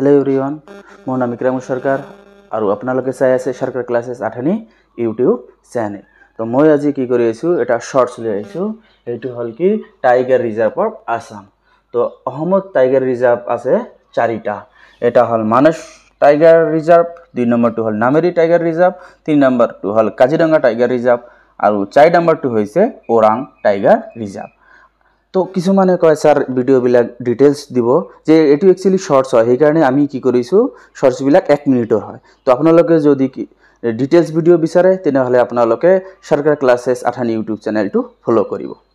hello' ইউৰিয়ন মোৰ নাম ইকৰাম চৰকাৰ আৰু আপোনালোকে চাই আছে চৰকাৰ ক্লাছেছ আঠানী ইউটিউব চেনেল তো মই আজি কি কৰি আহিছোঁ এটা শ্বৰ্টছ লৈ আহিছোঁ সেইটো হ'ল কি টাইগাৰ ৰিজাৰ্ভ অফ আছাম তো অসমত টাইগাৰ ৰিজাৰ্ভ আছে চাৰিটা এটা হ'ল মানস টাইগাৰ ৰিজাৰ্ভ দুই নম্বৰটো হ'ল নামেৰী টাইগাৰ ৰিজাৰ্ভ তিনি নম্বৰটো হ'ল কাজিৰঙা টাইগাৰ ৰিজাৰ্ভ আৰু চাৰি নম্বৰটো হৈছে ওৰাং টাইগাৰ ৰিজাৰ্ভ তো কিছুমানে কয় স্যাৰ ভিডিওবিলাক ডিটেইলছ দিব যে এইটো একচুৱেলি শ্বৰ্টছ হয় সেইকাৰণে আমি কি কৰিছোঁ শ্বৰ্টছবিলাক এক মিনিটৰ হয় তো আপোনালোকে যদি কি ডিটেইলছ ভিডিঅ' বিচাৰে তেনেহ'লে আপোনালোকে চৰকাৰ ক্লাছেছ আঠানি ইউটিউব চেনেলটো ফ'ল' কৰিব